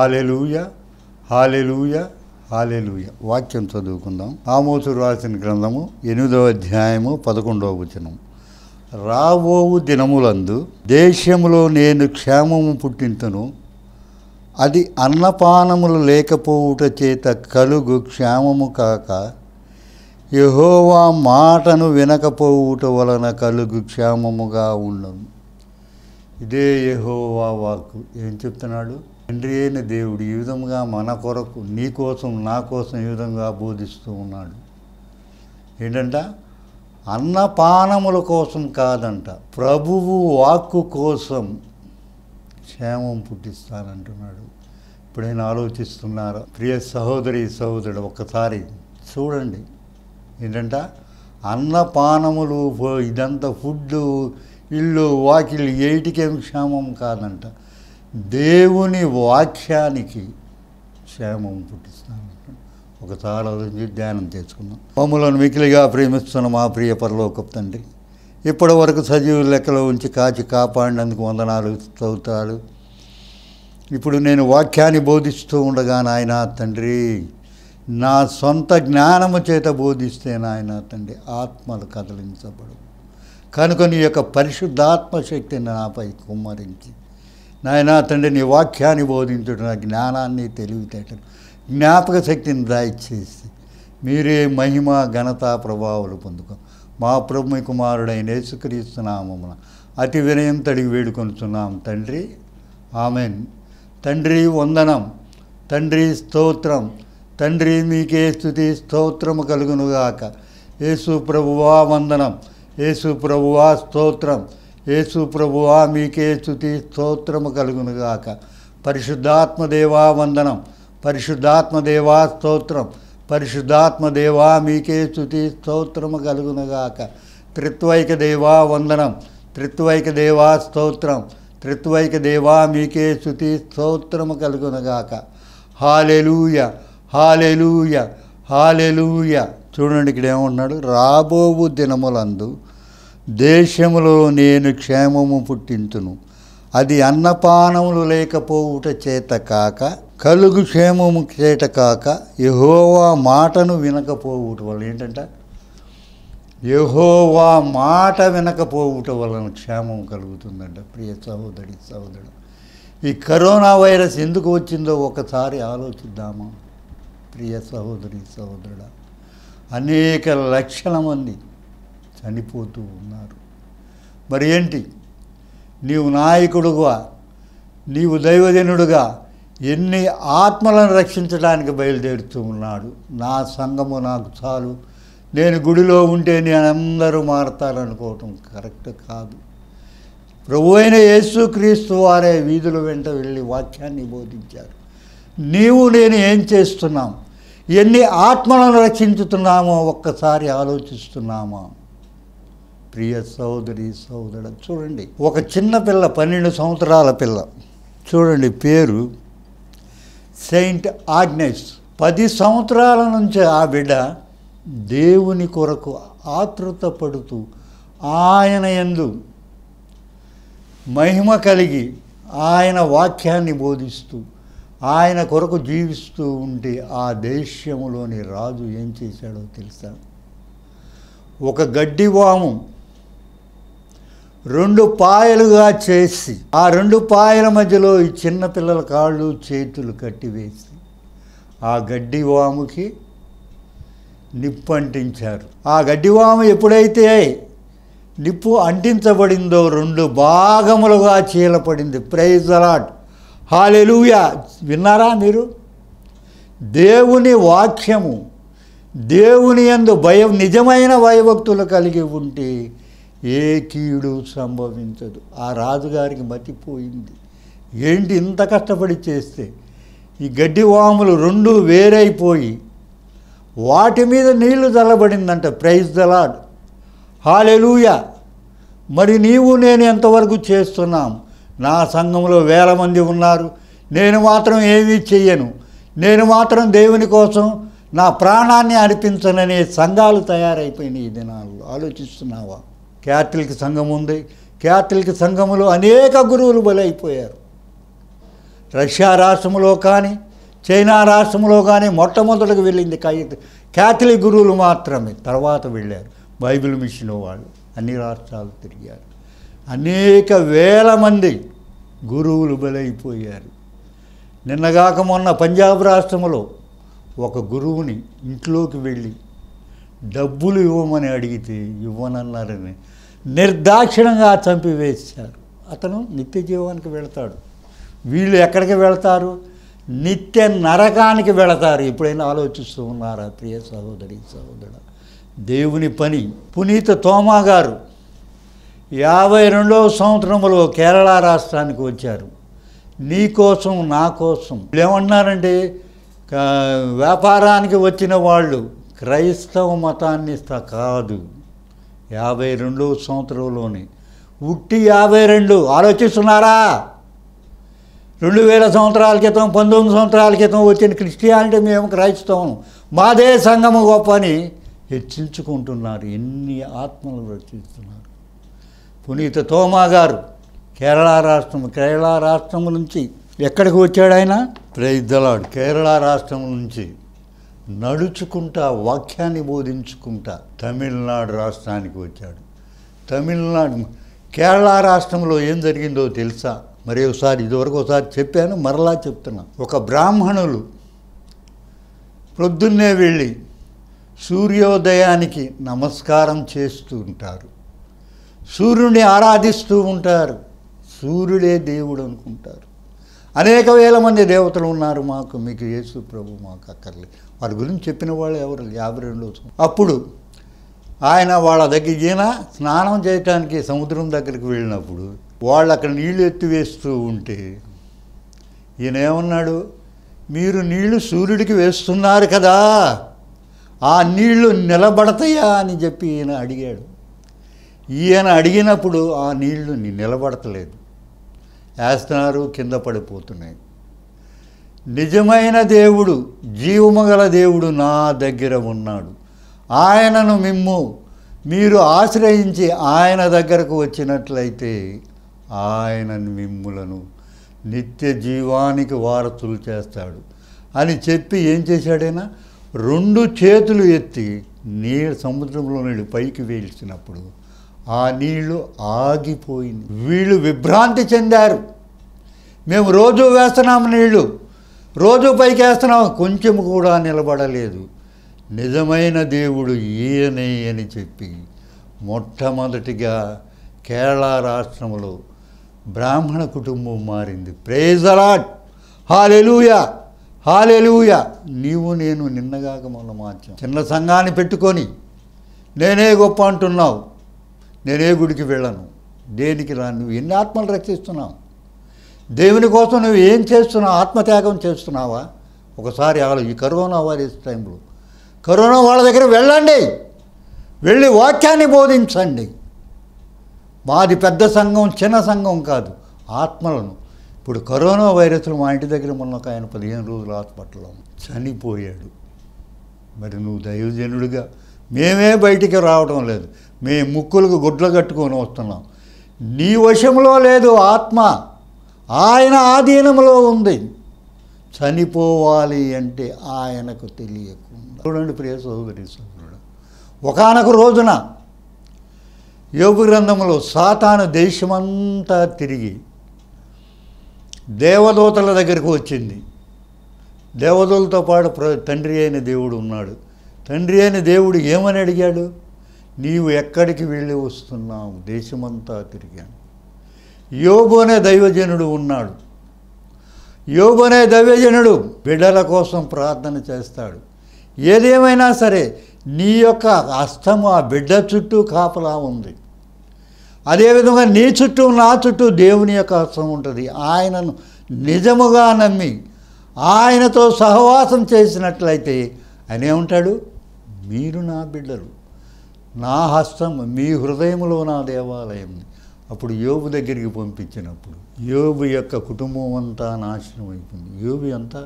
hallelujah hallelujah hallelujah వాక్యం చదువుకుందాం ఆమోసు రాసిన గ్రంథము ఎనిమిదవ అధ్యాయము పదకొండవ వచనం రాబో దినములందు దేశంలో నేను క్షేమము పుట్టింతను అది అన్నపానములు లేకపోవుట చేత కలుగు క్షేమము కాక యహోవా మాటను వినకపోవుట వలన కలుగు క్షేమముగా ఉండను ఇదే యహోవా వాక్కు ఏం చెప్తున్నాడు తండ్రి అయిన దేవుడు ఈ విధంగా మన కొరకు నీ కోసం నా కోసం ఈ విధంగా బోధిస్తూ ఉన్నాడు ఏంటంట అన్నపానముల కోసం కాదంట ప్రభువు వాక్కు కోసం క్షేమం పుట్టిస్తానంటున్నాడు ఇప్పుడైనా ఆలోచిస్తున్నారా ప్రియ సహోదరి సహోదరుడు ఒక్కసారి చూడండి ఏంటంట అన్నపానములు ఇదంతా ఫుడ్డు ఇల్లు వాకిల్ ఏటికేం క్షేమం కాదంట దేవుని వాక్యానికి క్షేమం పుట్టిస్తాను ఒకసారి ఆలోచించి ధ్యానం తెచ్చుకుందాం మమ్మలను మికిలిగా ప్రేమిస్తున్న మా ప్రియ పరలోక తండ్రి ఇప్పటి వరకు సజీవుల లెక్కలో ఉంచి కాచి కాపాడినందుకు వందనాలు చదువుతాడు ఇప్పుడు నేను వాక్యాన్ని బోధిస్తూ ఉండగా నాయన తండ్రి నా సొంత జ్ఞానము చేత బోధిస్తే నాయన తండ్రి ఆత్మలు కదిలించబడు కనుక నీ యొక్క పరిశుద్ధాత్మ శక్తిని నాపై కుమ్మరించి నాయన తండ్రి నీ వాక్యాన్ని బోధించడం నా జ్ఞానాన్ని తెలివితేటలు జ్ఞాపక శక్తిని దాయిచ్చేసి మీరే మహిమ ఘనత ప్రభావాలు పొందుకో మా ప్రభు కుమారుడైన యేసుక్రీస్తున్నామమున అతి వినయం తడిగి వేడుకొనుచున్నాం తండ్రి ఆమెన్ తండ్రి వందనం తండ్రి స్తోత్రం తండ్రి మీకే స్థుతి స్తోత్రము కలుగునుగాక యేసు ప్రభువా వందనం యేసు ప్రభువా స్తోత్రం యేసు ప్రభువా మీకే స్థుతి స్తోత్రము కలుగునుగాక పరిశుద్ధాత్మదేవా వందనం పరిశుద్ధాత్మదేవా స్తోత్రం పరిశుద్ధాత్మదేవా మీకే స్థుతి స్తోత్రము కలుగునుగాక త్రిత్వైక దేవా వందనం త్రిత్వైక దేవా స్తోత్రం త్రిత్వైక దేవా మీకే స్థుతి స్తోత్రము కలుగునగాక హాలెలూయ హాలెలూయ హాలెలూయ చూడండి ఇక్కడ ఏమంటున్నాడు రాబోవు దినములందు దేశములో నేను క్షేమము పుట్టింతును అది అన్నపానములు లేకపోవుట చేత కాక కలుగు క్షేమము చేత కాక యహోవా మాటను వినకపోవుట వల్ల ఏంటంట యహోవా మాట వినకపోవుట వలన క్షేమం కలుగుతుందంట ప్రియ సహోదరి సహోదరు ఈ కరోనా వైరస్ ఎందుకు వచ్చిందో ఒకసారి ఆలోచిద్దామా ప్రియ సహోదరి సహోదరుడు అనేక లక్షల మంది చనిపోతూ ఉన్నారు మరి ఏంటి నీవు నాయకుడుగా నీవు దైవజనుడుగా ఎన్ని ఆత్మలను రక్షించడానికి బయలుదేరుతూ ఉన్నాడు నా సంఘము నాకు చాలు నేను గుడిలో ఉంటే నేను అందరూ మారతారనుకోవటం కరెక్ట్ కాదు ప్రభు అయిన యేసుక్రీస్తు వారే వీధుల వెంట వెళ్ళి వాక్యాన్ని బోధించారు నీవు నేను ఏం చేస్తున్నాం ఎన్ని ఆత్మలను రక్షించుతున్నామో ఒక్కసారి ఆలోచిస్తున్నామా ప్రియ సోదరి సోదర చూడండి ఒక చిన్న పిల్ల పన్నెండు సంవత్సరాల పిల్ల చూడండి పేరు సెయింట్ ఆగ్నెస్ పది సంవత్సరాల నుంచి ఆ బిడ్డ దేవుని కొరకు ఆతృత పడుతూ ఆయన ఎందు మహిమ కలిగి ఆయన వాక్యాన్ని బోధిస్తూ ఆయన కొరకు జీవిస్తూ ఉంటే ఆ దేశంలోని రాజు ఏం చేశాడో తెలుసా ఒక గడ్డివాము రెండు పాయలుగా చేసి ఆ రెండు పాయల మధ్యలో ఈ చిన్నపిల్లల కాళ్ళు చేతులు కట్టివేసి ఆ గడ్డివాముకి నిప్పంటించారు ఆ గడ్డివాము ఎప్పుడైతే నిప్పు అంటించబడిందో రెండు భాగములుగా చీలపడింది ప్రైజ్ అలాట్ హాలెలుయా విన్నారా మీరు దేవుని వాక్యము దేవుని అందు భయం నిజమైన భయభక్తులు కలిగి ఉంటే ఏ కీడు సంభవించదు ఆ రాజుగారికి మతిపోయింది ఏంటి ఇంత కష్టపడి చేస్తే ఈ గడ్డి వాములు రెండు వేరైపోయి వాటి మీద నీళ్లు చల్లబడిందంట ప్రైజ్ దలాడ్ హాలెలుయా మరి నీవు నేను ఎంతవరకు చేస్తున్నాం నా సంఘంలో వేల మంది ఉన్నారు నేను మాత్రం ఏమీ చెయ్యను నేను మాత్రం దేవుని కోసం నా ప్రాణాన్ని అర్పించననే సంఘాలు తయారైపోయినాయి ఈ దినాల్లో ఆలోచిస్తున్నావా క్యాథలిక్ సంఘం ఉంది క్యాథలిక్ సంఘములో అనేక గురువులు బలైపోయారు రష్యా రాష్ట్రంలో కానీ చైనా రాష్ట్రంలో కానీ మొట్టమొదటికి వెళ్ళింది క్యాథలిక్ గురువులు మాత్రమే తర్వాత వెళ్ళారు బైబిల్ మిషన్ వాళ్ళు అన్ని రాష్ట్రాలు తిరిగారు అనేక వేల మంది గురువులు బలైపోయారు నిన్నగాక మొన్న పంజాబ్ రాష్ట్రంలో ఒక గురువుని ఇంట్లోకి వెళ్ళి డబ్బులు ఇవ్వమని అడిగితే ఇవ్వనన్నారని నిర్దాక్షిణంగా చంపివేశారు అతను నిత్య జీవానికి వెళతాడు వీళ్ళు ఎక్కడికి వెళతారు నిత్య నరకానికి వెళతారు ఎప్పుడైనా ఆలోచిస్తూ ఉన్నారా ప్రియ సహోదరి సహోదర దేవుని పని పునీత తోమా గారు యాభై రెండవ సంవత్సరంలో కేరళ రాష్ట్రానికి వచ్చారు నీ కోసం నా కోసం ఏమన్నారంటే వ్యాపారానికి వచ్చిన వాళ్ళు క్రైస్తవ మతాన్ని కాదు యాభై రెండవ సంవత్సరంలోని ఉట్టి యాభై రెండు ఆలోచిస్తున్నారా రెండు వేల సంవత్సరాల క్రితం పంతొమ్మిది సంవత్సరాల క్రితం వచ్చిన క్రిస్టియానిటీ మేము క్రైస్తవం మాదే సంఘము గొప్ప అని హెచ్చించుకుంటున్నారు ఎన్ని ఆత్మలు రచిస్తున్నారు పునీత తోమా గారు కేరళ రాష్ట్రం కేరళ రాష్ట్రం నుంచి ఎక్కడికి వచ్చాడు ఆయన ప్రైద్దలాడు కేరళ రాష్ట్రం నుంచి నడుచుకుంటా వాక్యాన్ని బోధించుకుంటా తమిళనాడు రాష్ట్రానికి వచ్చాడు తమిళనాడు కేరళ రాష్ట్రంలో ఏం జరిగిందో తెలుసా మరి ఒకసారి ఇదివరకు ఒకసారి చెప్పాను మరలా చెప్తున్నా ఒక బ్రాహ్మణులు ప్రొద్దున్నే వెళ్ళి సూర్యోదయానికి నమస్కారం చేస్తూ ఉంటారు సూర్యుని ఆరాధిస్తూ ఉంటారు సూర్యుడే దేవుడు అనుకుంటారు అనేక వేల మంది దేవతలు ఉన్నారు మాకు మీకు యేసు ప్రభు మాకు అక్కర్లేదు వారి గురించి చెప్పిన వాళ్ళు ఎవరు యాభై రెండు అప్పుడు ఆయన వాళ్ళ దగ్గర ఈయన స్నానం చేయటానికి సముద్రం దగ్గరికి వెళ్ళినప్పుడు వాళ్ళు అక్కడ నీళ్లు వేస్తూ ఉంటే ఈయన ఏమన్నాడు మీరు నీళ్లు సూర్యుడికి వేస్తున్నారు కదా ఆ నీళ్లు నిలబడతాయా అని చెప్పి ఈయన అడిగాడు ఈయన అడిగినప్పుడు ఆ నీళ్లు నిలబడతలేదు వేస్తున్నారు కింద పడిపోతున్నాయి నిజమైన దేవుడు జీవమగల దేవుడు నా దగ్గర ఉన్నాడు ఆయనను మిమ్ము మీరు ఆశ్రయించి ఆయన దగ్గరకు వచ్చినట్లయితే ఆయన మిమ్ములను నిత్య జీవానికి వారసులు చేస్తాడు అని చెప్పి ఏం చేశాడైనా రెండు చేతులు ఎత్తి నీరు సముద్రంలో నీళ్ళు పైకి వేల్చినప్పుడు ఆ నీళ్లు ఆగిపోయింది వీళ్ళు విభ్రాంతి చెందారు మేము రోజు వేస్తున్నాము నీళ్లు రోజు పైకి వేస్తున్నాము కొంచెం కూడా నిలబడలేదు నిజమైన దేవుడు ఈయనే అని చెప్పి మొట్టమొదటిగా కేరళ రాష్ట్రంలో బ్రాహ్మణ కుటుంబం మారింది ప్రేజ్ అలాట్ హాలెలుయా హాలెలుయా నీవు నేను నిన్నగాక మొన్న మార్చాం చిన్న సంఘాన్ని పెట్టుకొని నేనే గొప్ప అంటున్నావు నేనే గుడికి వెళ్ళను దేనికి రా నువ్వు ఎన్ని ఆత్మలు రక్షిస్తున్నావు దేవుని కోసం నువ్వు ఏం చేస్తున్నావు ఆత్మత్యాగం చేస్తున్నావా ఒకసారి వాళ్ళు ఈ కరోనా వైరస్ టైంలో కరోనా వాళ్ళ దగ్గర వెళ్ళండి వెళ్ళి వాక్యాన్ని బోధించండి మాది పెద్ద సంఘం చిన్న సంఘం కాదు ఆత్మలను ఇప్పుడు కరోనా వైరస్లు మా ఇంటి దగ్గర మొన్న ఒక ఆయన పదిహేను రోజులు హాస్పిటల్లో చనిపోయాడు మరి నువ్వు దైవజనుడిగా మేమే బయటికి రావడం లేదు మేము ముక్కులకు గుడ్లు కట్టుకొని వస్తున్నాం నీ వశంలో లేదు ఆత్మ ఆయన ఆధీనంలో ఉంది చనిపోవాలి అంటే ఆయనకు తెలియకుండా చూడండి ప్రియ సోదరి సోదరుడు ఒకనొక రోజున యోగు గ్రంథంలో సాతాను దేశమంతా తిరిగి దేవదూతల దగ్గరికి వచ్చింది దేవదూలతో పాటు తండ్రి అయిన దేవుడు ఉన్నాడు తండ్రి అయిన దేవుడు ఏమని అడిగాడు నీవు ఎక్కడికి వెళ్ళి వస్తున్నావు దేశమంతా తిరిగాను యోగు అనే దైవజనుడు ఉన్నాడు యోగు అనే దైవజనుడు బిడ్డల కోసం ప్రార్థన చేస్తాడు ఏదేమైనా సరే నీ యొక్క అస్తము ఆ బిడ్డ చుట్టూ కాపలా ఉంది అదేవిధంగా నీ చుట్టూ నా చుట్టూ దేవుని యొక్క అస్తం ఉంటుంది ఆయనను నిజముగా నమ్మి ఆయనతో సహవాసం చేసినట్లయితే ఆయన ఉంటాడు మీరు నా బిడ్డలు నా హస్తం మీ హృదయంలో నా దేవాలయం అప్పుడు యోగు దగ్గరికి పంపించినప్పుడు యోగు యొక్క కుటుంబం అంతా నాశనం అయిపోయింది యోగు అంతా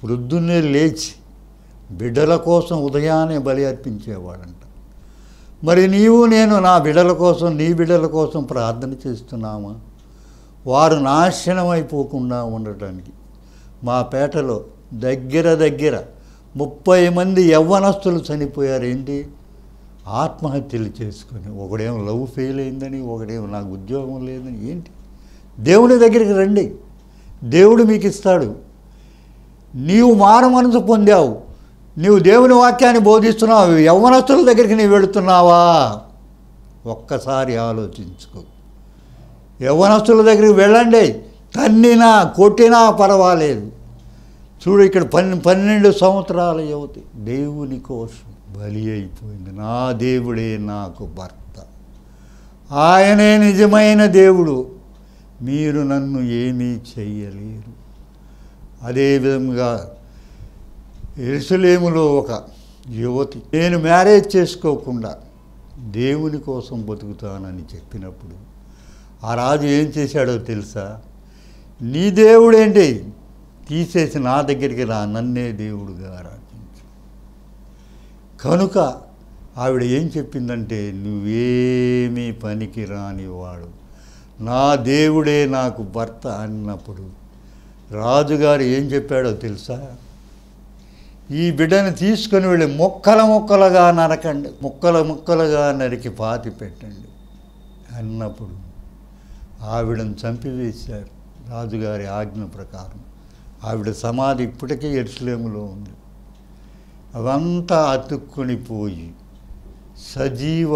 ప్రొద్దున్నే లేచి బిడ్డల కోసం ఉదయాన్నే బలి అర్పించేవాడంట మరి నీవు నేను నా బిడ్డల కోసం నీ బిడ్డల కోసం ప్రార్థన చేస్తున్నామా వారు నాశనం అయిపోకుండా ఉండటానికి మా పేటలో దగ్గర దగ్గర ముప్పై మంది యవ్వనస్తులు చనిపోయారు ఏంటి ఆత్మహత్యలు చేసుకుని ఒకడేం లవ్ ఫెయిల్ అయిందని ఒకడేమో నాకు ఉద్యోగం లేదని ఏంటి దేవుని దగ్గరికి రండి దేవుడు మీకు ఇస్తాడు నీవు మార మనసు పొందావు నీవు దేవుని వాక్యాన్ని బోధిస్తున్నావు యవ్వనస్తుల దగ్గరికి నీవు వెళుతున్నావా ఒక్కసారి ఆలోచించుకో యవ్వనస్తుల దగ్గరికి వెళ్ళండి తన్నినా కొట్టినా పర్వాలేదు చూడు ఇక్కడ పన్నె పన్నెండు సంవత్సరాల యువతి దేవుని కోసం బలి అయిపోయింది నా దేవుడే నాకు భర్త ఆయనే నిజమైన దేవుడు మీరు నన్ను ఏమీ చెయ్యలేరు అదేవిధంగా ఎరుసలేములో ఒక యువతి నేను మ్యారేజ్ చేసుకోకుండా దేవుని కోసం బతుకుతానని చెప్పినప్పుడు ఆ రాజు ఏం చేశాడో తెలుసా నీ దేవుడేంటి తీసేసి నా దగ్గరికి రా నన్నే దేవుడుగా రాజు కనుక ఆవిడ ఏం చెప్పిందంటే నువ్వేమీ పనికి రానివాడు నా దేవుడే నాకు భర్త అన్నప్పుడు రాజుగారు ఏం చెప్పాడో తెలుసా ఈ బిడ్డను తీసుకొని వెళ్ళి మొక్కల మొక్కలుగా నరకండి ముక్కల ముక్కలుగా నరికి పాతి పెట్టండి అన్నప్పుడు ఆవిడను చంపివేశారు రాజుగారి ఆజ్ఞ ప్రకారం ఆవిడ సమాధి ఇప్పటికీ ఎరుసలేములో ఉంది అవంతా అతుక్కుని పోయి సజీవ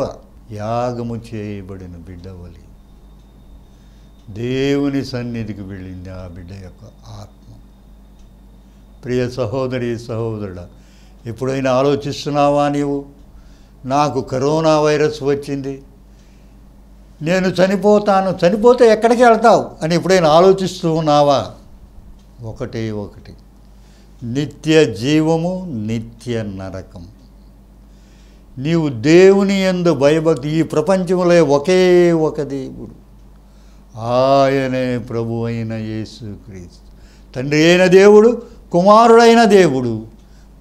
యాగము చేయబడిన బిడ్డవలి దేవుని సన్నిధికి వెళ్ళింది ఆ బిడ్డ యొక్క ఆత్మ ప్రియ సహోదరి సహోదరుడ ఎప్పుడైనా ఆలోచిస్తున్నావా నీవు నాకు కరోనా వైరస్ వచ్చింది నేను చనిపోతాను చనిపోతే ఎక్కడికి వెళ్తావు అని ఎప్పుడైనా ఆలోచిస్తూ ఉన్నావా ఒకటే ఒకటి నిత్య జీవము నిత్య నరకం నీవు దేవుని ఎందు భయభక్తి ఈ ప్రపంచంలో ఒకే ఒక దేవుడు ఆయనే ప్రభు అయిన యేసుక్రీస్తు తండ్రి అయిన దేవుడు కుమారుడైన దేవుడు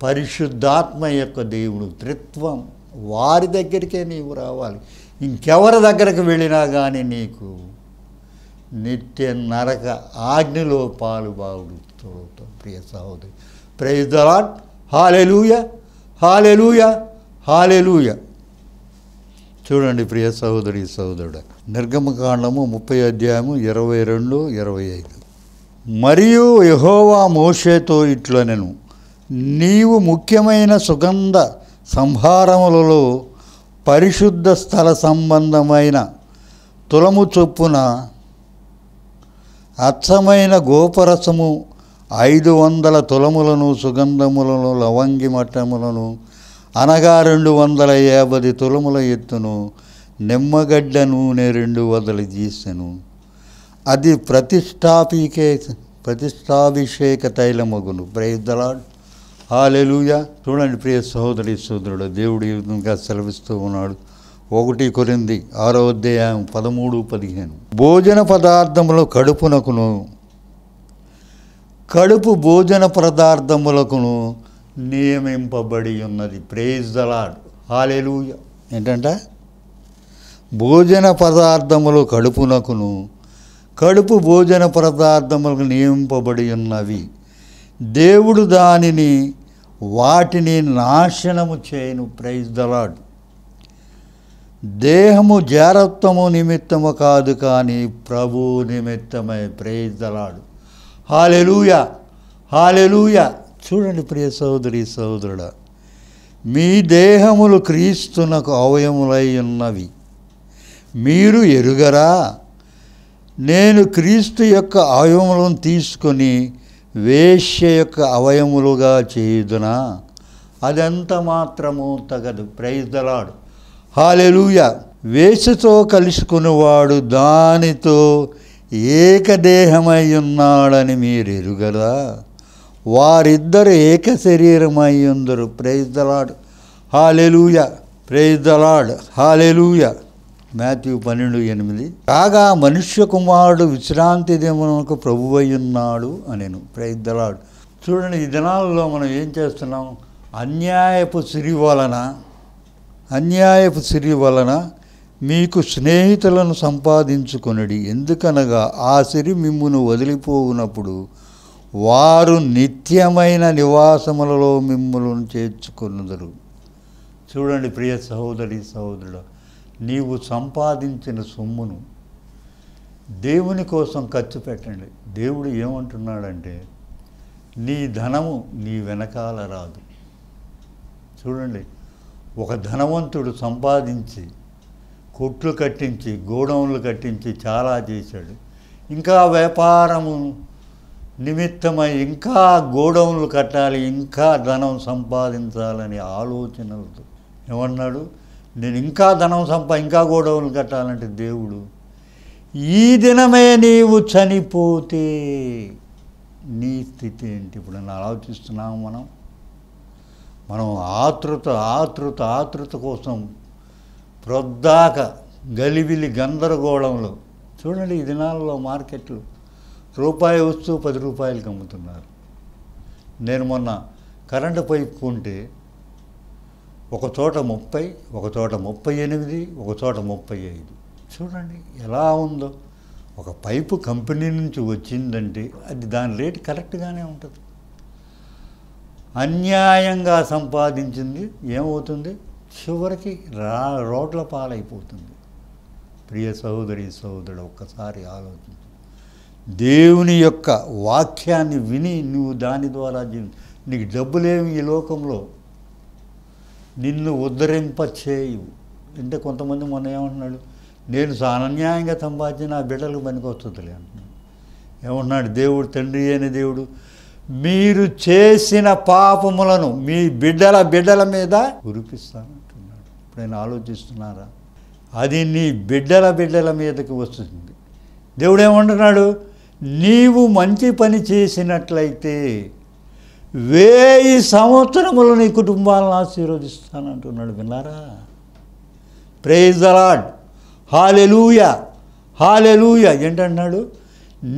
పరిశుద్ధాత్మ యొక్క దేవుడు త్రిత్వం వారి దగ్గరికే నీవు రావాలి ఇంకెవరి దగ్గరకు వెళ్ళినా కానీ నీకు నిత్య నరక ఆజ్ఞలో పాలు బావుడు ప్రియ సహోదరి praise the Lord hallelujah hallelujah hallelujah చూడండి ప్రియ సహోదరి సహోదరుడు నిర్గమకాండము ముప్పై అధ్యాయము ఇరవై రెండు ఇరవై ఐదు మరియు యహోవా మోషేతో నేను నీవు ముఖ్యమైన సుగంధ సంహారములలో పరిశుద్ధ స్థల సంబంధమైన తులము చొప్పున అచ్చమైన గోపరసము ఐదు వందల తులములను సుగంధములను లవంగి మట్టములను అనగా రెండు వందల యాభై తులముల ఎత్తును నిమ్మగడ్డ నూనె రెండు వదలు గీసెను అది ప్రతిష్టాపికే ప్రతిష్టాభిషేక తైలమగును ఆ హాలెలుయ చూడండి ప్రియ సహోదరి సోదరుడు దేవుడు ఇంకా సెలవిస్తూ ఉన్నాడు ఒకటి కొరింది ఆరో అధ్యాయం పదమూడు పదిహేను భోజన పదార్థములు కడుపునకును కడుపు భోజన పదార్థములకును నియమింపబడి ఉన్నది ప్రేజ్ దలాడ్ హాలేలు ఏంటంట భోజన పదార్థములు కడుపునకును కడుపు భోజన పదార్థములకు నియమింపబడి ఉన్నవి దేవుడు దానిని వాటిని నాశనము చేయను ప్రైజ్ దలాడ్ దేహము జారత్వము నిమిత్తము కాదు కానీ ప్రభు నిమిత్తమై ప్రైజ్ దలాడు హాలెలూయ హాలెలూయ చూడండి ప్రియ సహోదరి సహోదరుడ మీ దేహములు క్రీస్తునకు అవయములై ఉన్నవి మీరు ఎరుగరా నేను క్రీస్తు యొక్క అవయములను తీసుకొని వేష్య యొక్క అవయములుగా చేయుదునా అదంత మాత్రము తగదు ప్రైజ్దలాడు హాలెలూయ వేషతో కలుసుకునేవాడు దానితో ఏకదేహమై ఉన్నాడని మీరు ఎరుగరా వారిద్దరు ఏక శరీరమై ఉందరు praise the Lord hallelujah praise the Lord hallelujah Matthew పన్నెండు ఎనిమిది కాగా మనుష్య కుమారుడు విశ్రాంతి దినమునకు ప్రభువై ఉన్నాడు అనేను ప్రయత్నలాడు చూడండి ఈ దినాలలో మనం ఏం చేస్తున్నాం అన్యాయపు సిరి వలన అన్యాయపు సిరి వలన మీకు స్నేహితులను సంపాదించుకొనడి ఎందుకనగా ఆ సిరి మిమ్మును వదిలిపోవునప్పుడు వారు నిత్యమైన నివాసములలో మిమ్ములను చేర్చుకున్నదరు చూడండి ప్రియ సహోదరి సహోదరుల నీవు సంపాదించిన సొమ్మును దేవుని కోసం ఖర్చు పెట్టండి దేవుడు ఏమంటున్నాడంటే నీ ధనము నీ వెనకాల రాదు చూడండి ఒక ధనవంతుడు సంపాదించి కొట్లు కట్టించి గోడౌన్లు కట్టించి చాలా చేశాడు ఇంకా వ్యాపారము నిమిత్తమై ఇంకా గోడౌన్లు కట్టాలి ఇంకా ధనం సంపాదించాలని ఆలోచనలతో ఏమన్నాడు నేను ఇంకా ధనం సంపా ఇంకా గోడౌన్లు కట్టాలంటే దేవుడు ఈ దినమే నీవు చనిపోతే నీ స్థితి ఏంటి ఇప్పుడు నేను ఆలోచిస్తున్నాము మనం మనం ఆతృత ఆతృత ఆతృత కోసం ప్రొద్దాక గలివిలి గందరగోళంలో చూడండి ఈ దినాల్లో మార్కెట్లు రూపాయి వస్తూ పది రూపాయలకి అమ్ముతున్నారు నేను మొన్న కరెంటు పైప్ కొంటే ఒక చోట ముప్పై ఒక చోట ముప్పై ఎనిమిది ఒక చోట ముప్పై ఐదు చూడండి ఎలా ఉందో ఒక పైపు కంపెనీ నుంచి వచ్చిందంటే అది దాని రేటు కరెక్ట్గానే ఉంటుంది అన్యాయంగా సంపాదించింది ఏమవుతుంది చివరికి రా రోడ్ల పాలైపోతుంది ప్రియ సహోదరి సహోదరుడు ఒక్కసారి ఆలోచించు దేవుని యొక్క వాక్యాన్ని విని నువ్వు దాని ద్వారా జీవి నీకు డబ్బులేమి ఈ లోకంలో నిన్ను ఉద్ధరింప చేయు అంటే కొంతమంది మొన్న ఏమంటున్నాడు నేను అనన్యాయంగా సంపాదించి నా బిడ్డలకు పనికొస్తుందిలే అంటున్నాడు ఏమంటున్నాడు దేవుడు తండ్రి అయిన దేవుడు మీరు చేసిన పాపములను మీ బిడ్డల బిడ్డల మీద కురిపిస్తాను ఎప్పుడైనా ఆలోచిస్తున్నారా అది నీ బిడ్డల బిడ్డల మీదకి వస్తుంది దేవుడేమంటున్నాడు నీవు మంచి పని చేసినట్లయితే వేయి సంవత్సరములు నీ కుటుంబాలను ఆశీర్వదిస్తానంటున్నాడు విన్నారా ప్రేజ్ ద హాలెలూయ హాలెలూయ ఏంటన్నాడు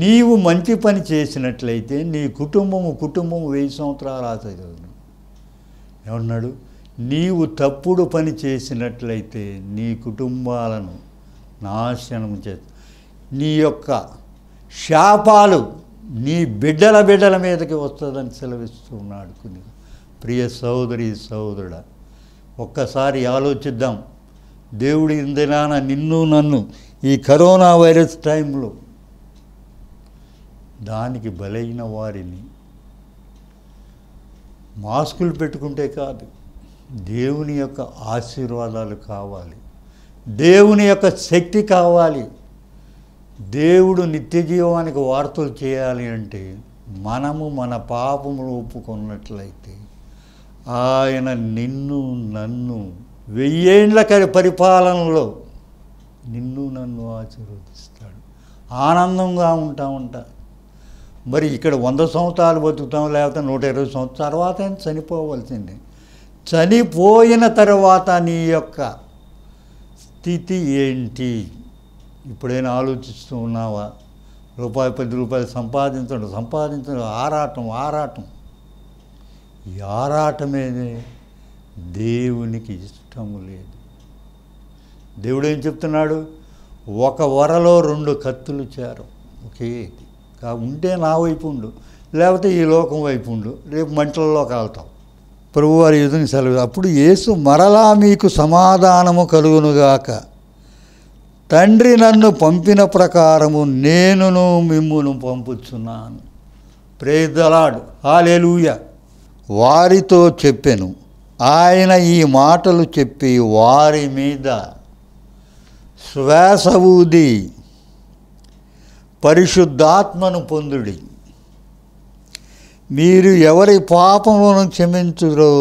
నీవు మంచి పని చేసినట్లయితే నీ కుటుంబము కుటుంబం వెయ్యి సంవత్సరాలు ఆశ ఏమన్నాడు నీవు తప్పుడు పని చేసినట్లయితే నీ కుటుంబాలను నాశనం చేస్తా నీ యొక్క శాపాలు నీ బిడ్డల బిడ్డల మీదకి వస్తుందని సెలవిస్తున్నాడు కొన్ని ప్రియ సహోదరి సహోదరుడ ఒక్కసారి ఆలోచిద్దాం దేవుడి ఇందినాన నిన్ను నన్ను ఈ కరోనా వైరస్ టైంలో దానికి బలైన వారిని మాస్కులు పెట్టుకుంటే కాదు దేవుని యొక్క ఆశీర్వాదాలు కావాలి దేవుని యొక్క శక్తి కావాలి దేవుడు నిత్య జీవానికి వార్తలు చేయాలి అంటే మనము మన పాపములు ఒప్పుకున్నట్లయితే ఆయన నిన్ను నన్ను వెయ్యేండ్ల కరి పరిపాలనలో నిన్ను నన్ను ఆశీర్వదిస్తాడు ఆనందంగా ఉంటా ఉంటా మరి ఇక్కడ వంద సంవత్సరాలు బతుకుతాం లేకపోతే నూట ఇరవై సంవత్సరాల తర్వాత చనిపోవలసిందే చనిపోయిన తర్వాత నీ యొక్క స్థితి ఏంటి ఇప్పుడైనా ఆలోచిస్తూ ఉన్నావా రూపాయి పది రూపాయలు సంపాదించడం సంపాదించడం ఆరాటం ఆరాటం ఈ ఆరాటమేది దేవునికి ఇష్టం లేదు దేవుడు ఏం చెప్తున్నాడు ఒక వరలో రెండు కత్తులు చేరం ఒకే ఉంటే నా వైపు ఉండు లేకపోతే ఈ లోకం వైపు ఉండు రేపు మంటల్లో కాలుతాం ప్రభువారి యుద్ధం సెలవు అప్పుడు యేసు మరలా మీకు సమాధానము కలుగునుగాక తండ్రి నన్ను పంపిన ప్రకారము నేనును మిమ్మును పంపుచున్నాను ప్రేదలాడు హాలేలుయ వారితో చెప్పెను ఆయన ఈ మాటలు చెప్పి వారి మీద శ్వాస పరిశుద్ధాత్మను పొందుడి మీరు ఎవరి పాపములను క్షమించరో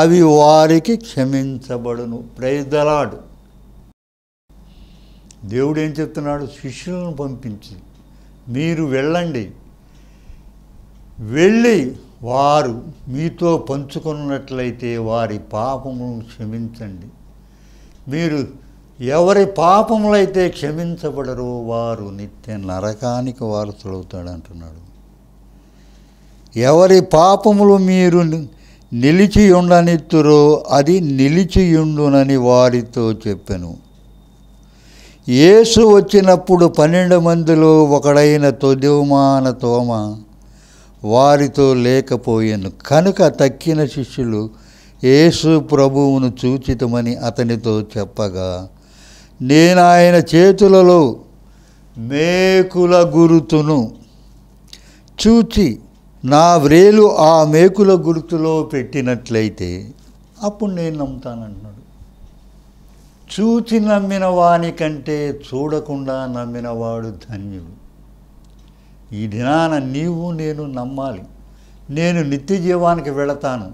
అవి వారికి క్షమించబడును ప్రైదలాడు దేవుడు ఏం చెప్తున్నాడు శిష్యులను పంపించి మీరు వెళ్ళండి వెళ్ళి వారు మీతో పంచుకున్నట్లయితే వారి పాపములను క్షమించండి మీరు ఎవరి పాపములైతే క్షమించబడరో వారు నిత్య నరకానికి చదువుతాడు అంటున్నాడు ఎవరి పాపములు మీరు నిలిచియుండనిత్తురో అది నిలిచియుండునని వారితో చెప్పాను యేసు వచ్చినప్పుడు పన్నెండు మందిలో ఒకడైన తొదివమాన తోమ వారితో లేకపోయాను కనుక తక్కిన శిష్యులు యేసు ప్రభువును చూచితమని అతనితో చెప్పగా నేను ఆయన చేతులలో మేకుల గురుతును చూచి నా వ్రేలు ఆ మేకుల గుర్తులో పెట్టినట్లయితే అప్పుడు నేను నమ్ముతానంటున్నాడు చూచి నమ్మిన వాని కంటే చూడకుండా నమ్మినవాడు ధన్యుడు ఈ దినాన నీవు నేను నమ్మాలి నేను నిత్య జీవానికి వెళతాను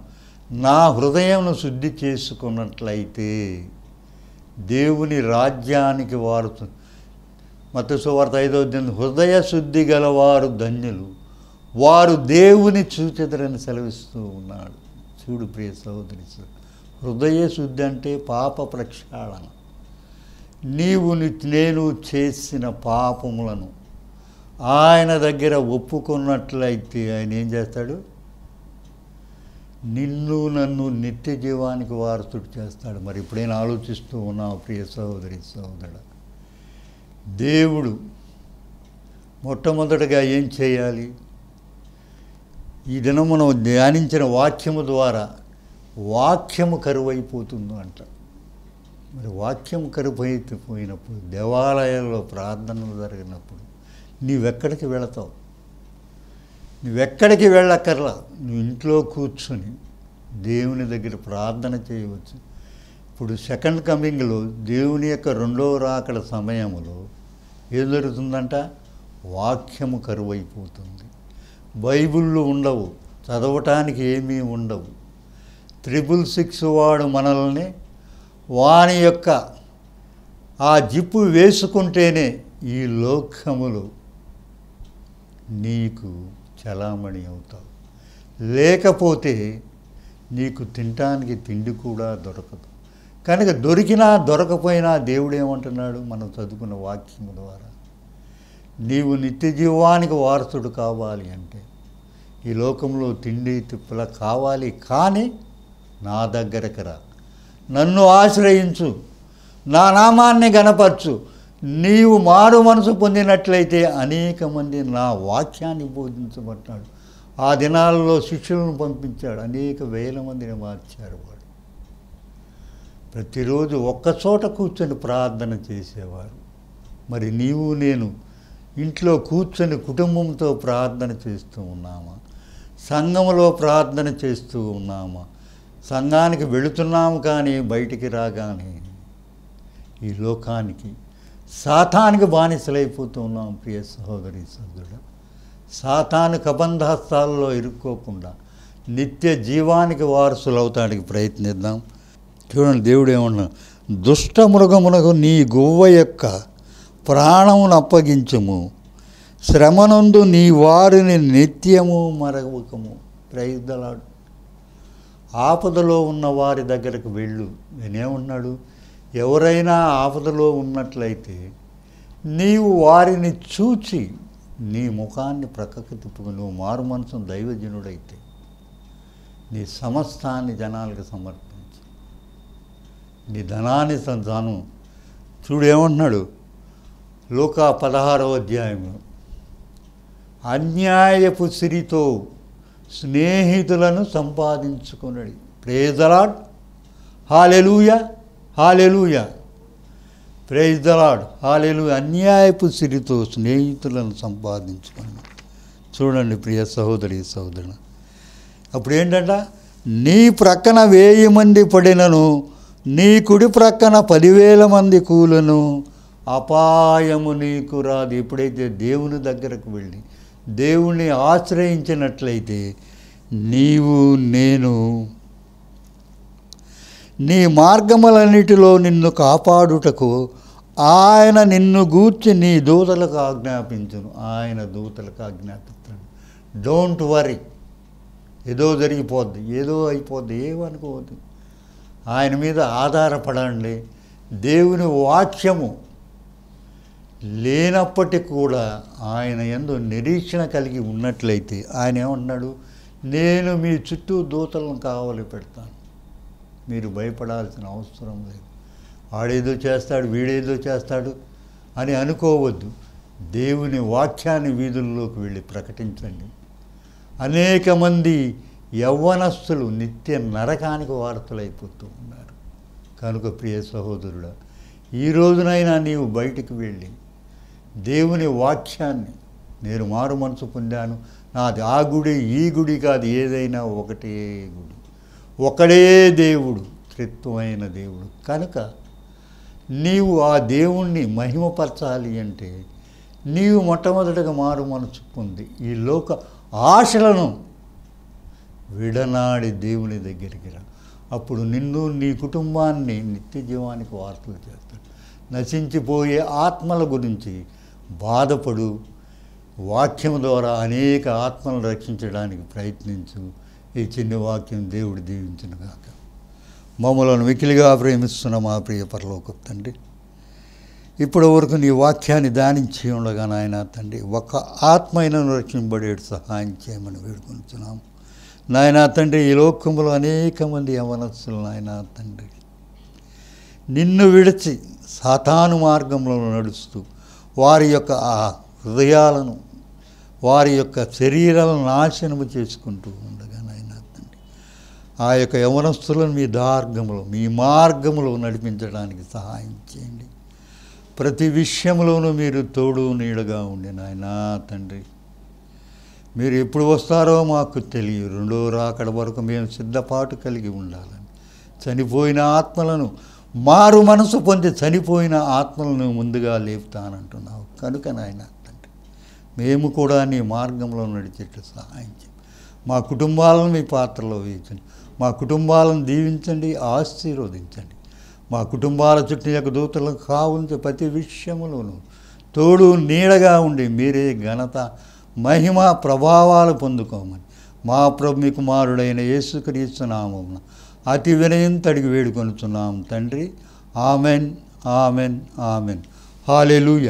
నా హృదయంను శుద్ధి చేసుకున్నట్లయితే దేవుని రాజ్యానికి వారు మత్స్యవార్త ఐదో హృదయ శుద్ధి గలవారు ధన్యులు వారు దేవుని చూచెదరని సెలవిస్తూ ఉన్నాడు చూడు ప్రియ సహోదరి హృదయ శుద్ధి అంటే పాప ప్రక్షాళన నీవు నేను చేసిన పాపములను ఆయన దగ్గర ఒప్పుకున్నట్లయితే ఆయన ఏం చేస్తాడు నిన్ను నన్ను నిత్య జీవానికి వారసుడు చేస్తాడు మరి ఇప్పుడైనా ఆలోచిస్తూ ఉన్నావు ప్రియ సహోదరి సహోదరుడ దేవుడు మొట్టమొదటగా ఏం చేయాలి ఈ దినం మనం ధ్యానించిన వాక్యము ద్వారా వాక్యము కరువైపోతుంది అంట మరి వాక్యం కరువైపోయినప్పుడు దేవాలయాల్లో ప్రార్థనలు జరిగినప్పుడు నీవెక్కడికి వెళతావు నువ్వెక్కడికి వెళ్ళక్కర్లా నువ్వు ఇంట్లో కూర్చొని దేవుని దగ్గర ప్రార్థన చేయవచ్చు ఇప్పుడు సెకండ్ కమింగ్లో దేవుని యొక్క రెండవ రాకడ సమయంలో ఏం జరుగుతుందంట వాక్యము కరువైపోతుంది బైబిళ్ళు ఉండవు చదవటానికి ఏమీ ఉండవు త్రిబుల్ సిక్స్ వాడు మనల్ని వాని యొక్క ఆ జిప్పు వేసుకుంటేనే ఈ లోకములు నీకు చలామణి అవుతావు లేకపోతే నీకు తినటానికి తిండి కూడా దొరకదు కనుక దొరికినా దొరకపోయినా దేవుడు ఏమంటున్నాడు మనం చదువుకున్న వాక్యం ద్వారా నీవు నిత్య జీవానికి వారసుడు కావాలి అంటే ఈ లోకంలో తిండి తిప్పల కావాలి కానీ నా దగ్గరకు రా నన్ను ఆశ్రయించు నా నామాన్ని గనపరచు నీవు మారు మనసు పొందినట్లయితే అనేక మంది నా వాక్యాన్ని బోధించబడ్డాడు ఆ దినాల్లో శిష్యులను పంపించాడు అనేక వేల మందిని మార్చారు వాడు ప్రతిరోజు ఒక్కచోట కూర్చొని ప్రార్థన చేసేవారు మరి నీవు నేను ఇంట్లో కూర్చొని కుటుంబంతో ప్రార్థన చేస్తూ ఉన్నామా సంఘంలో ప్రార్థన చేస్తూ ఉన్నామా సంఘానికి వెళుతున్నాము కానీ బయటికి రాగానే ఈ లోకానికి సాతానికి బానిసలైపోతూ ఉన్నాం ప్రియ సహోదరి సోదరుడు సాతాను కబంధాస్తాల్లో ఇరుక్కోకుండా నిత్య జీవానికి వారసులు అవుతానికి ప్రయత్నిద్దాం చూడండి దేవుడు ఏమన్నా దుష్ట మృగమునకు నీ గువ్వ యొక్క ప్రాణమును అప్పగించము శ్రమనందు నీ వారిని నిత్యము మరవకము ప్రయుద్ధలాడు ఆపదలో ఉన్న వారి దగ్గరకు వెళ్ళు ఉన్నాడు ఎవరైనా ఆపదలో ఉన్నట్లయితే నీవు వారిని చూచి నీ ముఖాన్ని ప్రక్కకు తిప్పుకుని నువ్వు మారు మనసు దైవజనుడైతే నీ సమస్తాన్ని జనాలకు సమర్పించు నీ ధనాన్ని తను చూడేమంటున్నాడు లోక పదహారవ అధ్యాయము అన్యాయపు సిరితో స్నేహితులను సంపాదించుకున్నాడు praise the Lord hallelujah hallelujah praise the Lord hallelujah అన్యాయపు సిరితో స్నేహితులను సంపాదించుకున్నాడు చూడండి ప్రియ సహోదరి సహోదరు అప్పుడు ఏంటంట నీ ప్రక్కన వెయ్యి మంది పడినను నీ కుడి ప్రక్కన పదివేల మంది కూలను అపాయము నీకు రాదు ఎప్పుడైతే దేవుని దగ్గరకు వెళ్ళి దేవుణ్ణి ఆశ్రయించినట్లయితే నీవు నేను నీ మార్గములన్నిటిలో నిన్ను కాపాడుటకు ఆయన నిన్ను గూర్చి నీ దూతలకు ఆజ్ఞాపించును ఆయన దూతలకు ఆజ్ఞాపిస్తాను డోంట్ వరీ ఏదో జరిగిపోద్ది ఏదో అయిపోద్ది ఏమనుకోవద్దు ఆయన మీద ఆధారపడండి దేవుని వాక్యము లేనప్పటికీ కూడా ఆయన ఎందు నిరీక్షణ కలిగి ఉన్నట్లయితే ఆయన ఏమంటున్నాడు నేను మీ చుట్టూ దూతలను కావాలి పెడతాను మీరు భయపడాల్సిన అవసరం లేదు వాడేదో చేస్తాడు వీడేదో చేస్తాడు అని అనుకోవద్దు దేవుని వాక్యాన్ని వీధుల్లోకి వెళ్ళి ప్రకటించండి అనేక మంది యవ్వనస్తులు నిత్య నరకానికి వార్తలైపోతూ ఉన్నారు కనుక ప్రియ సహోదరుడు ఈ రోజునైనా నీవు బయటికి వెళ్ళి దేవుని వాక్యాన్ని నేను మారు మనసు పొందాను నాది ఆ గుడి ఈ గుడి కాదు ఏదైనా ఒకటే గుడి ఒకడే దేవుడు త్రిత్వమైన దేవుడు కనుక నీవు ఆ దేవుణ్ణి మహిమపరచాలి అంటే నీవు మొట్టమొదటగా మారు మనసు పొంది ఈ లోక ఆశలను విడనాడి దేవుని దగ్గరికి రా అప్పుడు నిన్ను నీ కుటుంబాన్ని నిత్య జీవానికి వార్తలు చేస్తాడు నశించిపోయే ఆత్మల గురించి బాధపడు వాక్యం ద్వారా అనేక ఆత్మలను రక్షించడానికి ప్రయత్నించు ఈ చిన్న వాక్యం దేవుడు దీవించిన కాక మమ్మలను వికిలిగా ప్రేమిస్తున్న మా ప్రియ పరలోక తండ్రి ఇప్పటి వరకు నీ వాక్యాన్ని దానించి ఉండగా నాయన తండ్రి ఒక ఆత్మైనను రక్షింపడేటు సహాయం చేయమని వేడుకుంటున్నాము నాయన తండ్రి ఈ లోకంలో అనేక మంది యవనస్సులు నాయన తండ్రి నిన్ను విడిచి సాతాను మార్గంలో నడుస్తూ వారి యొక్క ఆ హృదయాలను వారి యొక్క శరీరాలను నాశనము చేసుకుంటూ ఉండగా నాయన తండ్రి ఆ యొక్క యవనస్తులను మీ దార్గములో మీ మార్గములో నడిపించడానికి సహాయం చేయండి ప్రతి విషయంలోనూ మీరు తోడు నీడగా ఉండి నాయన తండ్రి మీరు ఎప్పుడు వస్తారో మాకు తెలియదు రెండో రాకడ వరకు మేము సిద్ధపాటు కలిగి ఉండాలని చనిపోయిన ఆత్మలను మారు మనసు పొంది చనిపోయిన ఆత్మలను ముందుగా లేపుతానంటున్నావు కనుక నాయన తండ్రి మేము కూడా నీ మార్గంలో నడిచేట్టు సహాయం చేయి మా కుటుంబాలను మీ పాత్రలో వేయించండి మా కుటుంబాలను దీవించండి ఆశీర్వదించండి మా కుటుంబాల చుట్టూ యొక్క దూతలకు కావలసి ప్రతి విషయములోనూ తోడు నీడగా ఉండి మీరే ఘనత మహిమ ప్రభావాలు పొందుకోమని మా ప్రభు మీకుమారుడైన కుమారుడైన యేసుక్రీస్తు నామం అతి వినయం తడిగి వేడుకొనుచున్నాం తండ్రి ఆమెన్ ఆమెన్ ఆమెన్ హాలెలూయ